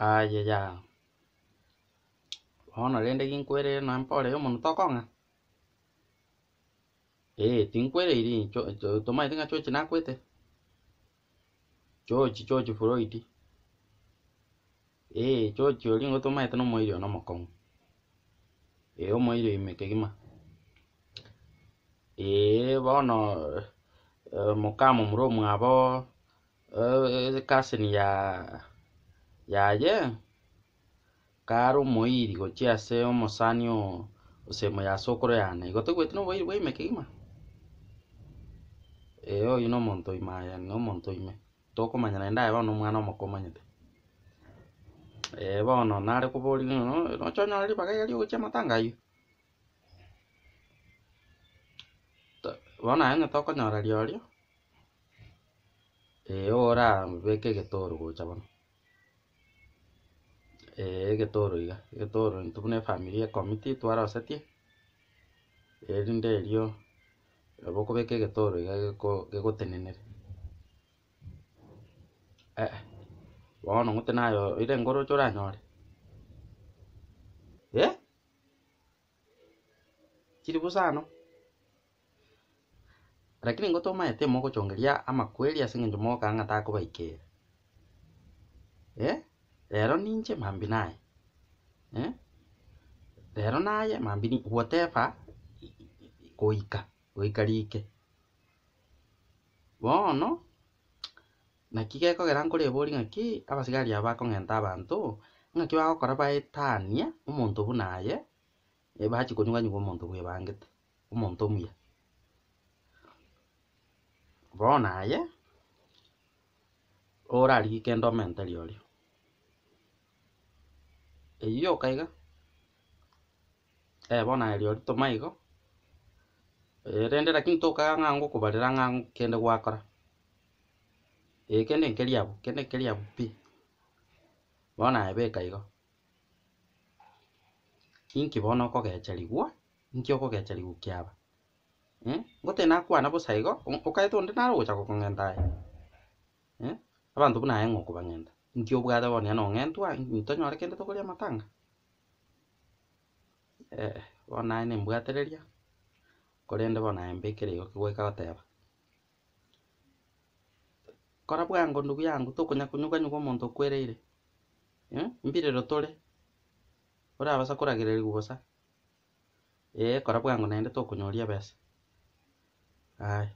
à dạ dạ họ nói lên đây tiếng quê đây nó em bỏ đấy mình to con à ê tiếng quê đấy đi cho cho tôi mày tiếng cho chị nát quê thế cho chị cho chị phụ rồi đi ê cho chị liên tôi mày tao nó mới rồi nó mà còn ê ông mới rồi mày cái mà ê bao nó ờ, một ca một rô mà bao ờ, ca sinh ya yaye kari omoiri gochi ase omosani o osemo yase yane igo togoeti na oboiri bwaime gima eh oyo na omonto oime aya na omonto oime tokomanya naende aye bono omwana omokomanyete omanyete bono nare kobori ng'ino nocha onyora ribaga iga riogochia amatanga aywo bono aye onye tokonyora riorio eh ore beke egetoro gocha bono. ege toroiga ege toro nitubuna efamily ecommittee twaroseti erinde erio nabo okobeka egetoro iga gegotenenere bono ng'ote nayo ire engoro oche oranyore eh chiri busano lakini ngote omaete mogochongeria amakweri ase eng'encho mogoka ng'a takobaikera eh rero ninche mambinaye eh? rero naye mambi mambini whatever goika rike bono naki gekogera nkuribũri ng'aki abasigari aba bakong'enta abanto ng'aki bagokora baetania omonto bunaye naye eh, bachi konyug'anyuga omonto bwebangete omonto omuya bono aye orarigike ndomente riorio eiyokaiga ebona erio rito maigo rende lakini tokaga ng'ang'u kobarera ng'ang'u kende gwakora ĩ kende nkeriabo kende nkeriabo pi bona ebe ekaigo inki bono okogecherigwa inki okogecherigwa kiaba ngote nakwana bosaigo okaete onde narogocha gokong'enda aye abanto buna aye ng'okobang'enda nti ubwathe wonia nong'entwa ntonyware kindi tukuria matanga eh, wonae nimbwatiriria kuria ndi wonae mbikire iyo kigwika guteba kora bwango ndugu yangu tokonya muntu omonto okwereire mbirero tore orabasa kuragiririgu busa ee kora bwango naende tokonyoria besa ai